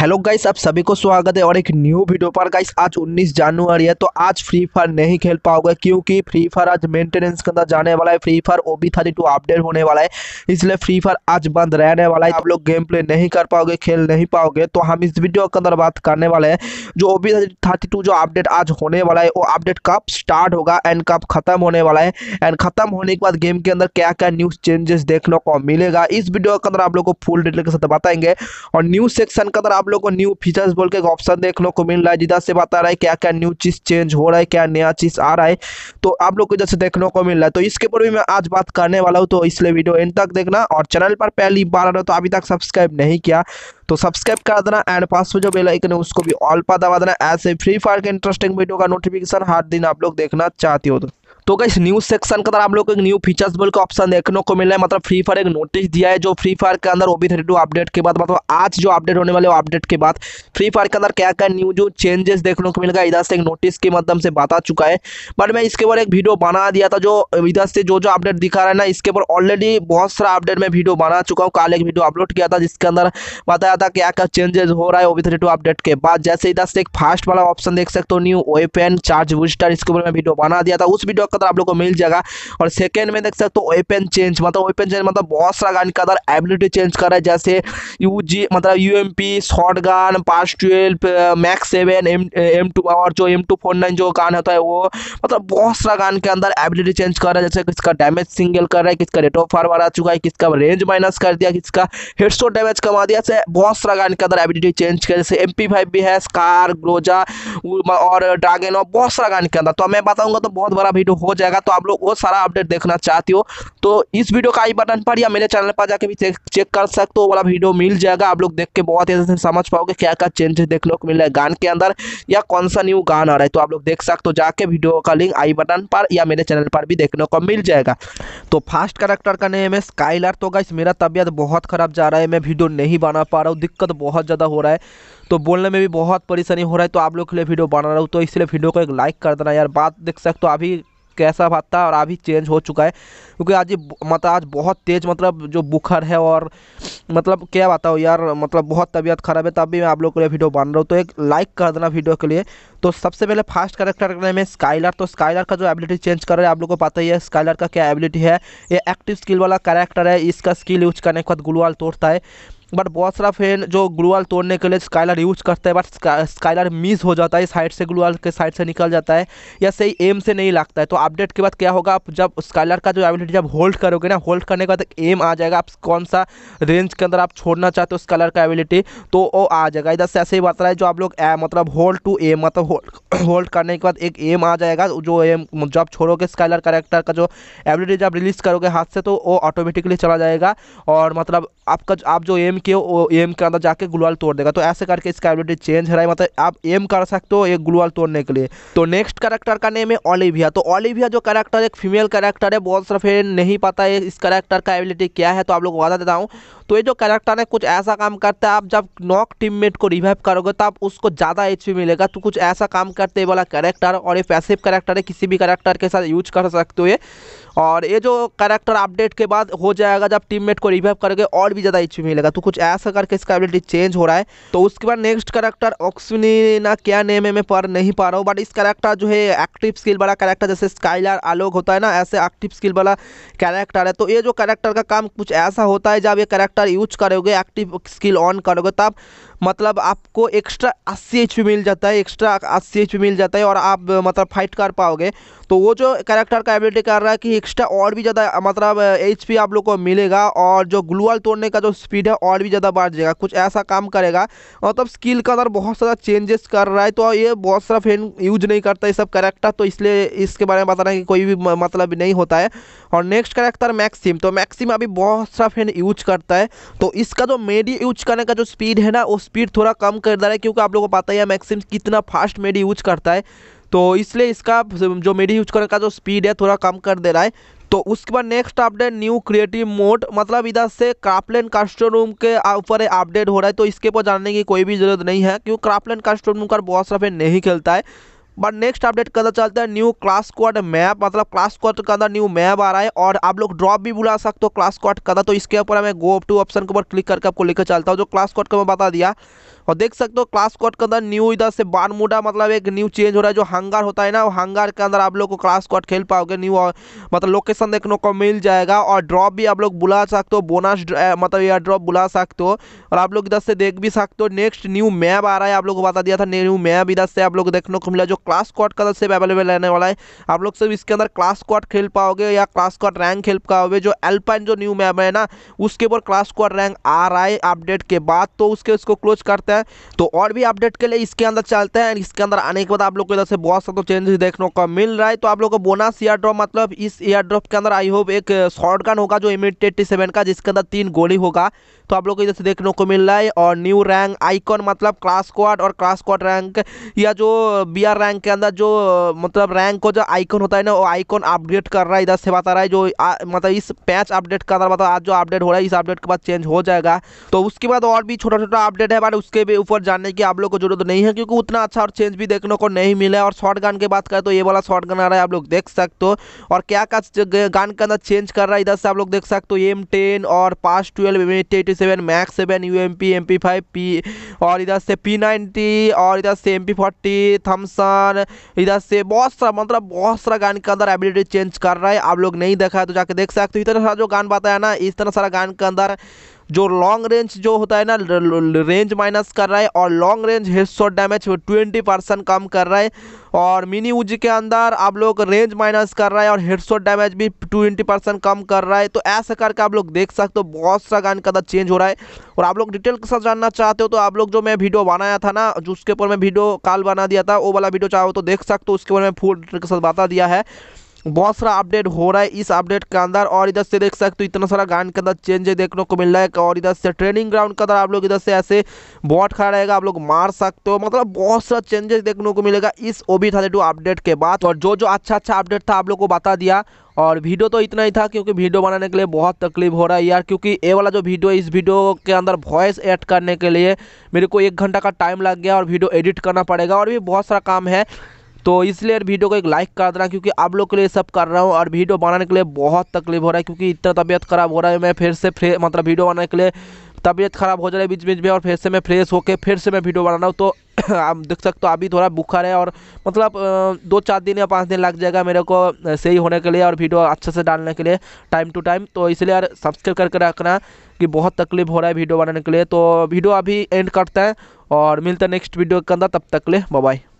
hello guys आप सभी को स्वागत है और एक न्यू वीडियो पर गाइस आज 19 जनवरी है तो आज फ्री फायर नहीं खेल पाओगे क्योंकि फ्री फायर आज मेंटेनेंस के अंदर जाने वाला है Free Fire O B thirty two update होने वाला है इसलिए फ्री फायर आज बंद रहने वाला है आप लोग गेम प्ले नहीं कर पाओगे खेल नहीं पाओगे तो हम इस वीडियो के अंदर बात करने वाले हैं जो ओ बी थर्टी टू जो अपडेट आज होने वाला है वो अपडेट कब स्टार्ट होगा एंड कब खत्म होने वाला है एंड खत्म होने के बाद गेम के अंदर क्या क्या न्यूज़ चेंजेस देखने को मिलेगा इस वीडियो के अंदर आप लोग को फुल डिटेल के साथ बताएंगे और न्यूज़ सेक्शन के अंदर आप लोग को न्यू फीचर्स बोल के ऑप्शन देखने को मिल रहा है जिधर से बता रहा है क्या क्या न्यू चीज़ चेंज हो रहा है क्या नया चीज़ आ रहा है तो आप लोग को जैसे देखने को मिल रहा है तो इसके ऊपर भी मैं आज बात करने वाला हूँ तो इसलिए वीडियो एंड तक देखना और चैनल पर पहली बार आ रहा तो अभी तक सब्सक्राइब नहीं किया तो सब्सक्राइब कर देना एंड पास में जो बेल आइकन है उसको भी ऑल पर दबा देना ऐसे फ्री फायर के इंटरेस्टिंग वीडियो का नोटिफिकेशन हर दिन आप लोग देखना चाहते हो तो तो गई न्यूज सेक्शन के अंदर आप लोग को एक न्यू फीचर्स बोल के ऑप्शन देखने को मिल रहा है मतलब फ्री फायर एक नोटिस दिया है जो फ्री फायर के अंदर ओबी थर्टी अपडेट के बाद मतलब आज जो अपडेट होने वाले अपडेट के बाद फ्री फायर के अंदर क्या क्या न्यू जो चेंजेस देखने को मिलेगा इधर से एक नोटिस के माध्यम से बता चुका है बट मैं इसके ऊपर एक वीडियो बना दिया था जो इधर से जो जो अपडेट दिखा रहा है ना इसके ऊपर ऑलरेडी बहुत सारा अपडेट मैं वीडियो बना चुका हूँ कल एक वीडियो अपलोड किया था जिसके अंदर बताया था क्या क्या चेंजेस हो रहा है ओबी थर्टी अपडेट के बाद जैसे इधर से एक फास्ट वाला ऑप्शन देख सकते हो न्यू वेपन चार्ज बूस्टर इसके ऊपर मैं वीडियो बना दिया था उस वीडियो कदर आप लोग को मिल जाएगा और सेकेंड में देख सकते हो वेपन चेंज मतलब वेपन चेंज मतलब बहुत सारा गन का अदर एबिलिटी चेंज कर रहा है जैसे यू जी मतलब U M P shotgun SPAS twelve max seven M M two और जो एम टू फोर नाइन जो गान होता है वो मतलब बहुत सारा गान के अंदर एबिलिटी चेंज कर रहा है जैसे किसका डैमेज सिंगल कर रहा है किसका रेट ऑफ फायर आ चुका है किसका रेंज माइनस कर दिया किसका हेडसो डैमेज कमा दिया जैसे बहुत सारा गान के अंदर एबिलिटी चेंज कर जैसे एम पी फाइव भी है स्कार ग्रोजा और ड्रैगन और बहुत सारा गान के अंदर तो मैं बताऊँगा तो बहुत बड़ा वीडियो हो हो जाएगा तो आप लोग वो सारा अपडेट देखना चाहते हो तो इस वीडियो का आई बटन पर या मेरे चैनल पर जाके भी चेक चेक कर सकते हो वाला वीडियो मिल जाएगा आप लोग देख के बहुत ही समझ पाओगे क्या क्या चेंजेस देखने को मिल रहा है गान के अंदर या कौन सा न्यू गान आ रहा है तो आप लोग देख सकते हो जाके वीडियो का लिंक आई बटन पर या मेरे चैनल पर भी देखने को मिल जाएगा तो फास्ट करेक्टर का नेम है स्काइलर तो गाइस मेरा तबियत बहुत ख़राब जा रहा है मैं वीडियो नहीं बना पा रहा हूँ दिक्कत बहुत ज़्यादा हो रहा है तो बोलने में भी बहुत परेशानी हो रहा है तो आप लोग के लिए वीडियो बना रहा हूँ तो इसलिए वीडियो को एक लाइक कर देना यार बात देख सकते हो अभी कैसा था और अभी चेंज हो चुका है क्योंकि आज ये मतलब आज बहुत तेज़ मतलब जो बुखर है और मतलब क्या बताओ यार मतलब बहुत तबीयत ख़राब है तब भी मैं आप लोग के लिए वीडियो बन रहा हूँ तो एक लाइक कर देना वीडियो के लिए तो सबसे पहले फास्ट करेक्टर करने में स्काइलर तो स्काइलर का जो एबिलिटी चेंज कर रहा है आप लोग को पता ही है स्काइलर का क्या एबिलिटी है ये एक्टिव स्किल वाला करेक्टर है इसका स्किल यूज करने के बाद गुलवाल तोड़ता है बट बहुत सारा फैन जो ग्लूअल तोड़ने के लिए स्काइलर यूज करता है बट स्का, स्काइलर मिस हो जाता है साइड से ग्लूअल के साइड से निकल जाता है या सही एम से नहीं लगता है तो अपडेट के बाद क्या होगा आप जब स्काइलर का जो एबिलिटी जब होल्ड करोगे ना होल्ड करने के बाद एम आ जाएगा आप कौन सा रेंज के अंदर आप छोड़ना चाहते हो स्काइलर का एबिलिटी तो वो आ जाएगा इधर से ऐसे ही बता रहा है जो आप लोग मतलब होल्ड टू एम मतलब होल्ड करने के बाद एक एम आ जाएगा जो एम जब छोड़ोगे स्काइलर करेक्टर का जो एबिलिटी जब रिलीज करोगे हाथ से तो वो ऑटोमेटिकली चला जाएगा और मतलब आपका आप जो एम के ओ एम के अंदर जाके ग्लोअल तोड़ देगा तो ऐसे करके इसका एबिलिटी चेंज है रहा है मतलब आप एम कर सकते हो एक ग्लोअल तोड़ने के लिए तो नेक्स्ट करेक्टर का नेम है ओलिविया तो ओलिविया जो करेक्टर एक फीमेल करेक्टर है बहुत फिर नहीं पता है इस करेक्टर का एबिलिटी क्या है तो आप लोग बता देता हूँ तो ये जो करेक्टर है कुछ ऐसा काम करता है आप जब नॉक टीममेट को रिवाइव करोगे तो आप उसको ज़्यादा एच मिलेगा तो कुछ ऐसा काम करते वाला करेक्टर और ये पैसिव करेक्टर है किसी भी करेक्टर के साथ यूज कर सकते हो और ये जो करेक्टर अपडेट के बाद हो जाएगा जब टीम को रिवाइव करके और भी ज़्यादा इच्छी मिलेगा तो कुछ ऐसा करके इसका एबिलिटी चेंज हो रहा है तो उसके बाद नेक्स्ट करेक्टर ऑक्सनी ना क्या नेम है मैं पढ़ नहीं पा रहा हूँ बट इस करेक्टर जो है एक्टिव स्किल वाला करेक्टर जैसे स्काइलर आलोक होता है ना ऐसे एक्टिव स्किल वाला कैरेक्टर है तो ये जो करेक्टर का काम कुछ ऐसा होता है जब ये करेक्टर यूज करोगे एक्टिव स्किल ऑन करोगे तब मतलब आपको एक्स्ट्रा अस्सी एच मिल जाता है एक्स्ट्रा अस्सी एच मिल जाता है और आप मतलब फाइट कर पाओगे तो वो जो कैरेक्टर का एबिलिटी कर रहा है कि एक्स्ट्रा और भी ज़्यादा मतलब एच आप लोग को मिलेगा और जो ग्लूअल तोड़ने का जो स्पीड है और भी ज़्यादा बढ़ जाएगा कुछ ऐसा काम करेगा मतलब स्किल का अंदर बहुत सारा चेंजेस कर रहा है तो ये बहुत सारा फैन यूज नहीं करता ये सब करेक्टर तो इसलिए इसके बारे में हैं कि कोई भी मतलब नहीं होता है और नेक्स्ट करेक्टर मैक्सिम तो मैक्सिम अभी बहुत सा फ्रेंड यूज करता है तो इसका जो मेडी यूज करने का जो स्पीड है ना वो स्पीड थोड़ा कम कर रहा है क्योंकि आप लोगों को पता ही है मैक्सिम कितना फास्ट मेडी यूज करता है तो इसलिए इसका जो मेडी यूज करने का जो स्पीड है थोड़ा कम कर दे रहा है तो उसके बाद next update new creative mode मतलब इधर से क्राफ्टलैंड कस्टम रूम के ऊपर अपडेट हो रहा है तो इसके ऊपर जानने की कोई भी ज़रूरत नहीं है क्योंकि क्राफ्टलैंड कस्टम रूम का बहुत सारा नहीं खेलता है बट नेक्स्ट अपडेट का चलता है न्यू क्लास स्क्वाड मैप मतलब क्लास स्क्वाड का अंदर न्यू मैप आ रहा है और आप लोग ड्रॉप भी बुला सकते हो क्लास स्क्वाड का तो इसके ऊपर मैं गो टू ऑप्शन के ऊपर क्लिक करके आपको लेकर चलता हूँ जो क्लास स्क्वाड का मैं बता दिया और देख सकते हो क्लास स्क्वाड के अंदर न्यू इधर से बारमूडा मतलब एक न्यू चेंज हो रहा है जो हंगार होता है ना वो हंगार के अंदर आप लोग को क्लास स्क्वाड खेल पाओगे न्यू और मतलब लोकेशन देखने को मिल जाएगा और ड्रॉप भी आप लोग बुला सकते हो बोनस मतलब एयर ड्रॉप बुला सकते हो और आप लोग इधर से देख भी सकते हो नेक्स्ट न्यू मैप आ रहा है आप लोग को बता दिया था न्यू मैप इधर से आप लोग देखने को मिला जो क्लास क्वाड का सिर्फ अवेलेबल रहने वाला है आप लोग सब इसके अंदर क्लास क्वाड खेल पाओगे या क्लास क्वाड रैंक खेल पाओगे जो एल्पाइन जो न्यू मैप है ना उसके ऊपर क्लास क्वाड रैंक आ रहा है अपडेट के बाद तो उसके उसको क्लोज करते हैं तो और भी अपडेट के लिए इसके अंदर चलते हैं इसके अंदर आने के बाद आप लोग को इधर से बहुत सा चेंजेस देखने को मिल रहा है तो आप लोग को बोनस ईयर ड्रॉप मतलब इस ईयर ड्रॉप के अंदर आई होप एक शॉर्ट होगा जो एम एटी का जिसके अंदर तीन गोली होगा तो आप लोग को इधर से देखने को मिल रहा है और न्यू रैंक आइकॉन मतलब क्लास क्वाड और क्लास क्वाड रैंक या जो बी रैंक के अंदर जो मतलब रैंक को जो आइकॉन होता है ना वो आइकॉन अपडेट कर रहा है इधर से बता रहा है जो मतलब इस पैच अपडेट का अंदर मतलब आज जो अपडेट हो रहा है इस अपडेट के बाद चेंज हो जाएगा तो उसके बाद और भी छोटा छोटा अपडेट है बट उसके भी ऊपर जानने की आप लोग को जरूरत नहीं है क्योंकि उतना अच्छा और चेंज भी देखने को नहीं मिला और शॉर्ट गान की बात करें तो ये वाला शॉर्ट गान आ रहा है आप लोग देख सकते हो और क्या क्या गान के अंदर चेंज कर रहा है इधर से आप लोग देख सकते हो एम टेन और पास twelve M seven max seven U M P M P five P और इधर से पी नाइनटी और इधर से एम पी फोर्टी थम्सन इधर से बहुत सारा मतलब बहुत सारा गान के अंदर एबिलिटी चेंज कर रहा है आप लोग नहीं देखा है तो जाके देख सकते हो इतना सारा जो गान बताया ना इस तरह सारा गान के अंदर जो लॉन्ग रेंज जो होता है ना रेंज माइनस कर रहा है और long range head shot damage twenty percent कम कर रहा है और मिनी उज के अंदर आप लोग रेंज माइनस कर रहा है और शॉट डैमेज भी ट्वेंटी परसेंट कम कर रहा है तो ऐसा करके आप लोग देख सकते हो बहुत सा गान का चेंज हो रहा है और आप लोग डिटेल के साथ जानना चाहते हो तो आप लोग जो मैं वीडियो बनाया था ना जिसके ऊपर मैं वीडियो कॉल बना दिया था वो वाला वीडियो चाहो तो देख सकते हो उसके ऊपर मैं फूल डिटेल के साथ बता दिया है बहुत सारा अपडेट हो रहा है इस अपडेट के अंदर और इधर से देख सकते हो इतना सारा गान के अंदर चेंजेस देखने को मिल रहा है और इधर से ट्रेनिंग ग्राउंड के अंदर आप लोग इधर से ऐसे बॉट खड़ा रहेगा आप लोग मार सकते हो मतलब बहुत सारा चेंजेस देखने को मिलेगा इस ओबी बी अपडेट के बाद और जो जो अच्छा अच्छा अपडेट था आप लोग को बता दिया और वीडियो तो इतना ही था क्योंकि वीडियो बनाने के लिए बहुत तकलीफ हो रहा है यार क्योंकि ये वाला जो वीडियो इस वीडियो के अंदर वॉइस ऐड करने के लिए मेरे को एक घंटा का टाइम लग गया और वीडियो एडिट करना पड़ेगा और भी बहुत सारा काम है तो इसलिए वीडियो को एक लाइक कर देना क्योंकि आप लोग के लिए सब कर रहा हूँ और वीडियो बनाने के लिए बहुत तकलीफ हो रहा है क्योंकि इतना तबीयत ख़राब हो रहा है मैं फिर से फिर मतलब वीडियो बनाने के लिए तबीयत ख़राब हो जा रही है बीच बीच में और फिर से मैं फ्रेश होकर फिर से मैं वीडियो बना रहा हूँ तो आप देख सकते हो अभी थोड़ा बुखार है और मतलब दो चार दिन या पाँच दिन लग जाएगा मेरे को सही होने के लिए और वीडियो अच्छे से डालने के लिए टाइम टू टाइम तो इसलिए यार सब्सक्राइब करके रखना कि बहुत तकलीफ हो रहा है वीडियो बनाने के लिए तो वीडियो अभी एंड करते हैं और मिलते हैं नेक्स्ट वीडियो के अंदर तब तक ले बाय